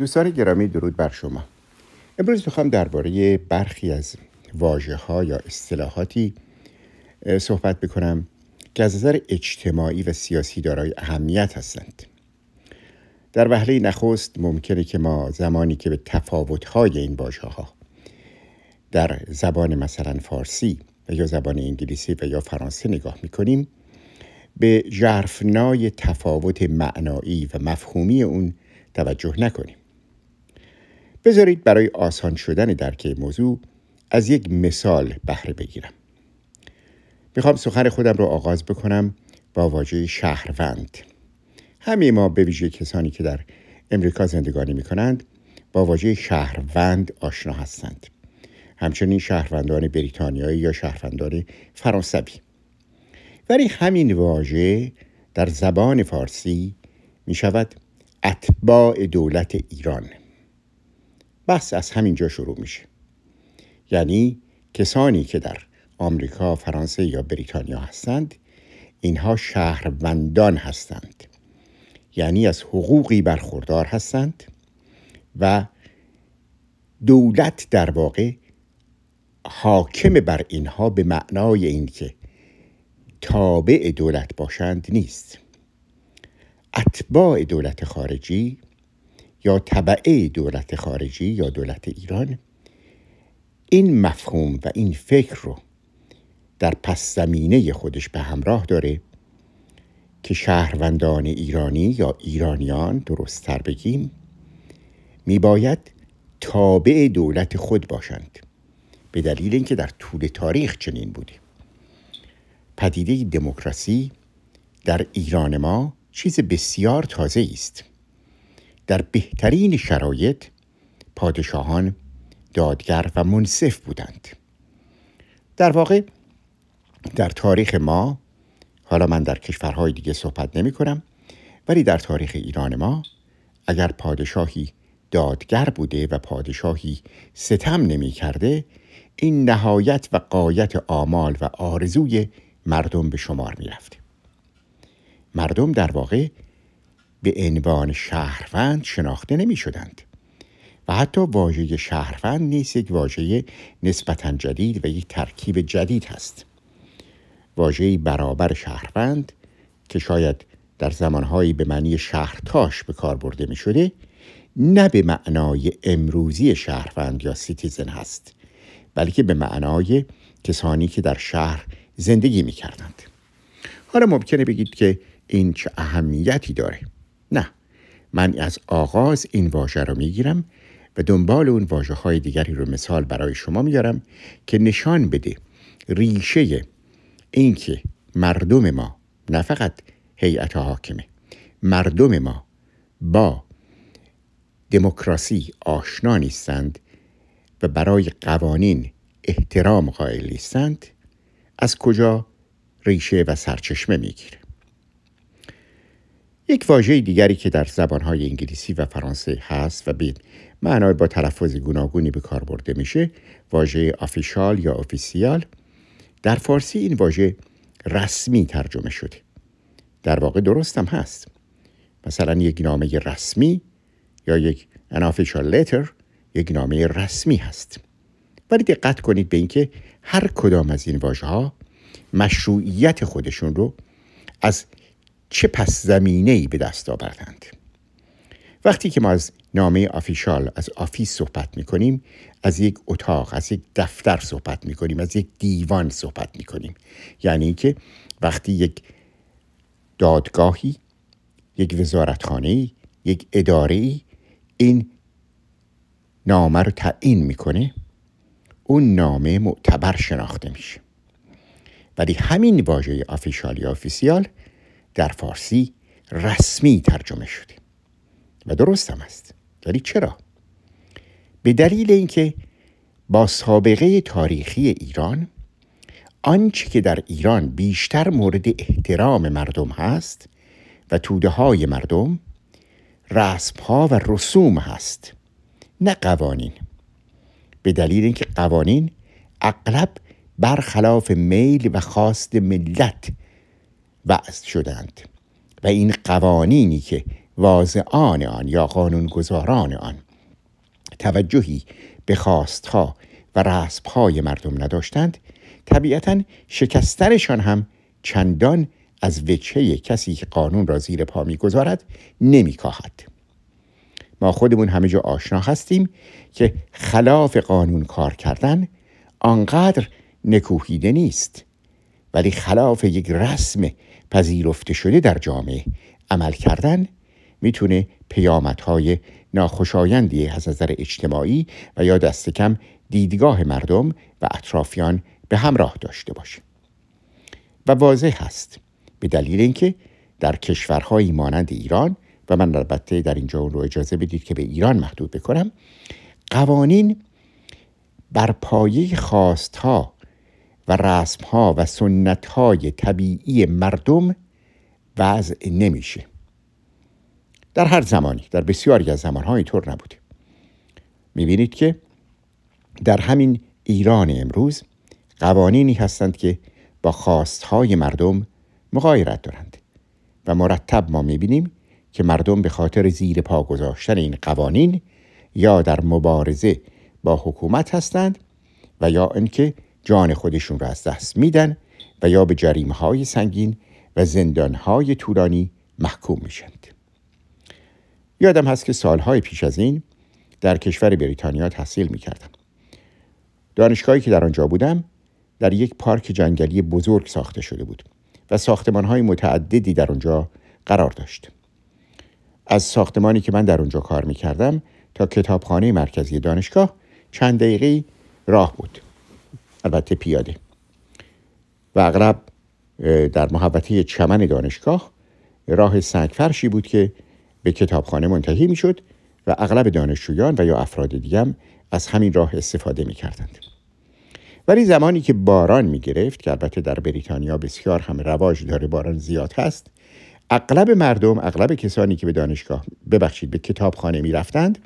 دوستان گرامی درود بر شما امروز میخوام درباره برخی از واجه ها یا اصطلاحاتی صحبت بکنم که از نظر اجتماعی و سیاسی دارای اهمیت هستند در وهله نخست ممکنه که ما زمانی که به تفاوت‌های این ها در زبان مثلا فارسی و یا زبان انگلیسی و یا فرانسه نگاه میکنیم به جرفنای تفاوت معنایی و مفهومی اون توجه نکنیم بذارید برای آسان شدن درک موضوع از یک مثال بهره بگیرم میخوام سخن خودم رو آغاز بکنم با واژه شهروند همه ما به ویژه کسانی که در امریکا زندگانی میکنند با واژه شهروند آشنا هستند همچنین شهروندان بریتانیایی یا شهروندان فرانسوی ولی همین واژه در زبان فارسی می شود اتباع دولت ایران بحث از همینجا شروع میشه یعنی کسانی که در آمریکا، فرانسه یا بریتانیا هستند اینها شهروندان هستند یعنی از حقوقی برخوردار هستند و دولت در واقع حاکم بر اینها به معنای اینکه تابع دولت باشند نیست اتباع دولت خارجی یا طبعه دولت خارجی یا دولت ایران این مفهوم و این فکر رو در پس زمینه خودش به همراه داره که شهروندان ایرانی یا ایرانیان تر بگیم می باید تابع دولت خود باشند به دلیل اینکه در طول تاریخ چنین بوده پدیده دموکراسی در ایران ما چیز بسیار تازه است در بهترین شرایط پادشاهان دادگر و منصف بودند در واقع در تاریخ ما حالا من در کشورهای دیگه صحبت نمی کنم ولی در تاریخ ایران ما اگر پادشاهی دادگر بوده و پادشاهی ستم نمی کرده این نهایت و قایت آمال و آرزوی مردم به شمار می رفته. مردم در واقع به عنوان شهروند شناخته نمی شدند. و حتی واژه شهروند نیست یک واژه نسبتا جدید و یک ترکیب جدید هست واژه برابر شهروند که شاید در زمانهایی به معنی شهرتاش به کار برده می شده نه به معنای امروزی شهروند یا سیتیزن هست بلکه به معنای کسانی که در شهر زندگی می کردند. حالا ممکنه بگید که این چه اهمیتی داره نه من از آغاز این واژه رو میگیرم و دنبال اون واجه های دیگری رو مثال برای شما میارم که نشان بده ریشه اینکه مردم ما نه فقط هیئت حاکمه مردم ما با دموکراسی آشنا نیستند و برای قوانین احترام قائل نیستند از کجا ریشه و سرچشمه میگیره یک واژه دیگری که در زبانهای انگلیسی و فرانسه هست و به معنای با تلفظ گوناگونی به کار برده میشه واژه آفیشال یا افیسیال در فارسی این واژه رسمی ترجمه شده در واقع درستم هست مثلا یک نامه رسمی یا یک انافیشال لیتر یک نامه رسمی هست ولی دقت کنید به اینکه هر کدام از این واژه ها مشروعیت خودشون رو از چه پس زمینه ای به دست آوردند وقتی که ما از نامه آفیشال از آفیس صحبت می کنیم از یک اتاق از یک دفتر صحبت می کنیم از یک دیوان صحبت می کنیم یعنی که وقتی یک دادگاهی یک وزارتخانه یک اداره ای این نامه رو تعیین میکنه اون نامه معتبر شناخته میشه ولی همین واژه آفیشال یا آفیسیال در فارسی رسمی ترجمه شده و درست هم است ولی چرا؟ به دلیل اینکه با سابقه تاریخی ایران آنچه که در ایران بیشتر مورد احترام مردم هست و توده های مردم رسم ها و رسوم هست نه قوانین به دلیل اینکه قوانین اغلب برخلاف میل و خواست ملت وعظ شدند و این قوانینی که واضعان آن یا قانونگذاران آن توجهی به خواستها و رسبهای مردم نداشتند طبیعتا شکستنشان هم چندان از وچه کسی که قانون را زیر پا میگذارد نمیکاهد ما خودمون همه جا آشنا هستیم که خلاف قانون کار کردن آنقدر نکوهیده نیست ولی خلاف یک رسم پذیرفته شده در جامعه عمل کردن میتونه پیامدهای ناخوشایندی از نظر اجتماعی و یا دست کم دیدگاه مردم و اطرافیان به همراه داشته باشه و واضح هست به دلیل اینکه در کشورهایی مانند ایران و من البته در اینجا اون رو اجازه بدید که به ایران محدود بکنم قوانین بر پایه خواستها و ها و سنت های طبیعی مردم وضع نمیشه در هر زمانی در بسیاری از زمان ها اینطور نبوده میبینید که در همین ایران امروز قوانینی هستند که با خواست های مردم مغایرت دارند و مرتب ما میبینیم که مردم به خاطر زیر پا گذاشتن این قوانین یا در مبارزه با حکومت هستند و یا اینکه جان خودشون را از دست میدن و یا به جریمه های سنگین و زندان های طولانی محکوم میشند یادم هست که سالهای پیش از این در کشور بریتانیا تحصیل میکردم دانشگاهی که در آنجا بودم در یک پارک جنگلی بزرگ ساخته شده بود و ساختمان های متعددی در آنجا قرار داشت از ساختمانی که من در آنجا کار می کردم تا کتابخانه مرکزی دانشگاه چند دقیقه راه بود البته پیاده و اغلب در محوطه چمن دانشگاه راه سنگفرشی بود که به کتابخانه منتهی میشد و اغلب دانشجویان و یا افراد دیگم از همین راه استفاده می کردند. ولی زمانی که باران می گرفت که البته در بریتانیا بسیار هم رواج داره باران زیاد هست اغلب مردم اغلب کسانی که به دانشگاه ببخشید به کتابخانه می رفتند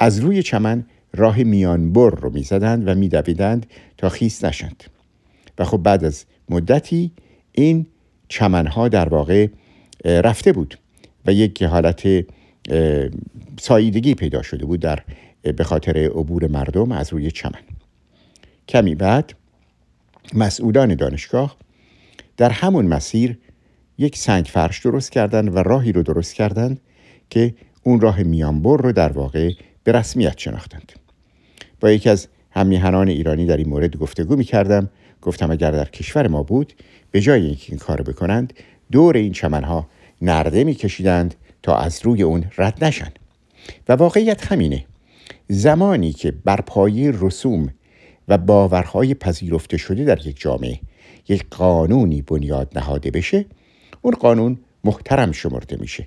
از روی چمن راه میانبر رو میزدند و میدویدند تا خیس نشند و خب بعد از مدتی این چمنها در واقع رفته بود و یک حالت ساییدگی پیدا شده بود در به خاطر عبور مردم از روی چمن کمی بعد مسئولان دانشگاه در همون مسیر یک سنگ فرش درست کردند و راهی رو درست کردند که اون راه میانبر رو در واقع به رسمیت شناختند با یکی از همیهنان ایرانی در این مورد گفتگو می کردم گفتم اگر در کشور ما بود به جای اینکه این کار بکنند دور این چمنها نرده می کشیدند تا از روی اون رد نشن و واقعیت همینه زمانی که بر پایه رسوم و باورهای پذیرفته شده در یک جامعه یک قانونی بنیاد نهاده بشه اون قانون محترم شمرده میشه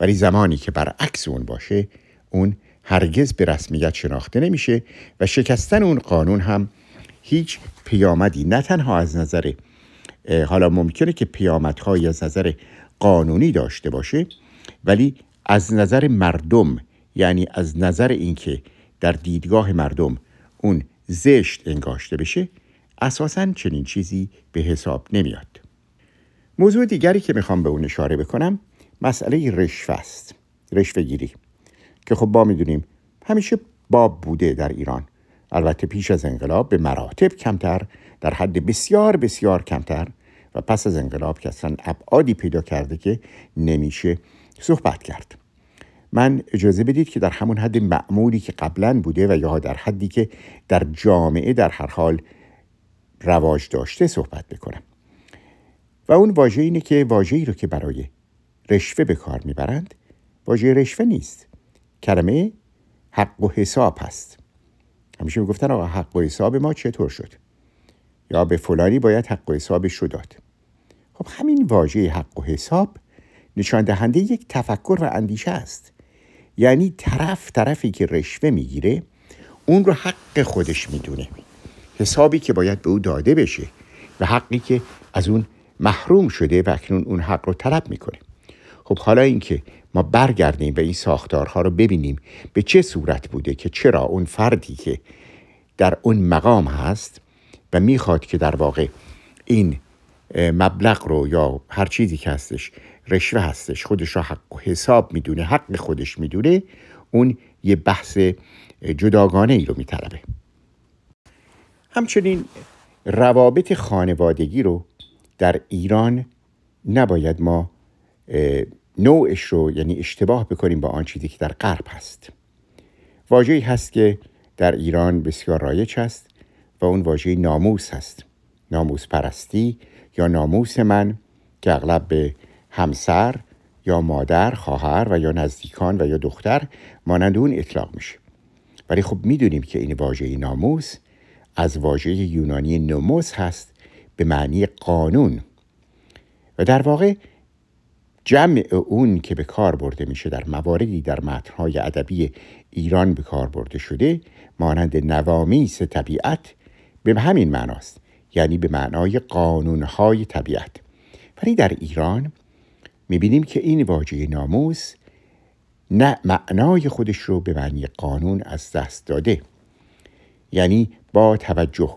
ولی زمانی که برعکس اون باشه اون هرگز به رسمیت شناخته نمیشه و شکستن اون قانون هم هیچ پیامدی نه تنها از نظر حالا ممکنه که پیامدهایی از نظر قانونی داشته باشه ولی از نظر مردم یعنی از نظر اینکه در دیدگاه مردم اون زشت انگاشته بشه اساسا چنین چیزی به حساب نمیاد موضوع دیگری که میخوام به اون اشاره بکنم مسئله رشوه است رشوه گیری که خب با میدونیم همیشه باب بوده در ایران البته پیش از انقلاب به مراتب کمتر در حد بسیار بسیار کمتر و پس از انقلاب که اصلا ابعادی پیدا کرده که نمیشه صحبت کرد من اجازه بدید که در همون حد معمولی که قبلا بوده و یا در حدی که در جامعه در هر حال رواج داشته صحبت بکنم و اون واژه اینه که واژه‌ای رو که برای رشوه به کار میبرند واژه رشوه نیست کلمه حق و حساب هست همیشه میگفتن آقا حق و حساب ما چطور شد یا به فلانی باید حق و حسابش رو داد خب همین واژه حق و حساب نشان دهنده یک تفکر و اندیشه است یعنی طرف طرفی که رشوه میگیره اون رو حق خودش میدونه حسابی که باید به او داده بشه و حقی که از اون محروم شده و اکنون اون حق رو طلب میکنه خب حالا اینکه ما برگردیم به این ساختارها رو ببینیم به چه صورت بوده که چرا اون فردی که در اون مقام هست و میخواد که در واقع این مبلغ رو یا هر چیزی که هستش رشوه هستش خودش رو حق و حساب میدونه حق خودش میدونه اون یه بحث جداگانه ای رو میطلبه همچنین روابط خانوادگی رو در ایران نباید ما نوعش رو یعنی اشتباه بکنیم با آن چیزی که در غرب هست واژه‌ای هست که در ایران بسیار رایج است و اون واژه ناموس هست ناموس پرستی یا ناموس من که اغلب به همسر یا مادر، خواهر و یا نزدیکان و یا دختر مانند اون اطلاق میشه ولی خب میدونیم که این واژه ناموس از واژه یونانی نوموس هست به معنی قانون و در واقع جمع اون که به کار برده میشه در مواردی در متنهای ادبی ایران به کار برده شده مانند نوامیس طبیعت به همین معناست یعنی به معنای قانونهای طبیعت ولی در ایران میبینیم که این واژه ناموس نه معنای خودش رو به معنی قانون از دست داده یعنی با توجه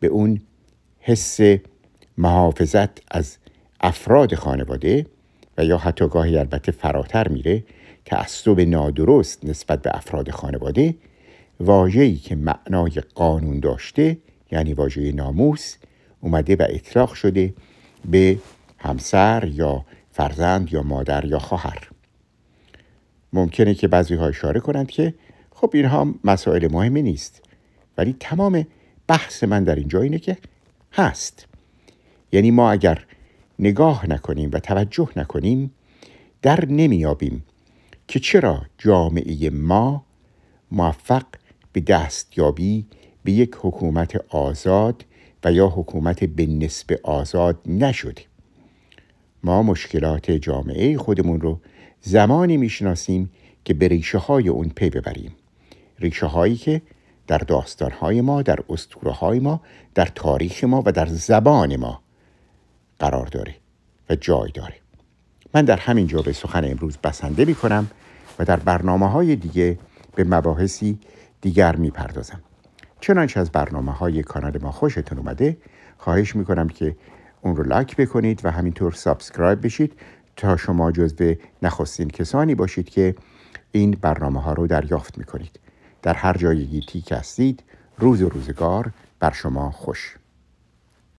به اون حس محافظت از افراد خانواده و یا حتی گاهی البته فراتر میره تعصب نادرست نسبت به افراد خانواده واژه‌ای که معنای قانون داشته یعنی واژه ناموس اومده و اطلاق شده به همسر یا فرزند یا مادر یا خواهر ممکنه که بعضی ها اشاره کنند که خب اینها مسائل مهمی نیست ولی تمام بحث من در اینجا اینه که هست یعنی ما اگر نگاه نکنیم و توجه نکنیم در نمیابیم که چرا جامعه ما موفق به دستیابی به یک حکومت آزاد و یا حکومت به نسب آزاد نشد ما مشکلات جامعه خودمون رو زمانی میشناسیم که به ریشه های اون پی ببریم ریشه هایی که در داستان ما در اسطوره های ما در تاریخ ما و در زبان ما قرار داره و جای داره من در همین جا به سخن امروز بسنده می کنم و در برنامه های دیگه به مباحثی دیگر می پردازم چنانچه از برنامه های کانال ما خوشتون اومده خواهش می کنم که اون رو لایک بکنید و همینطور سابسکرایب بشید تا شما جزو نخستین کسانی باشید که این برنامه ها رو دریافت می کنید. در هر جای گیتی که هستید روز و روزگار بر شما خوش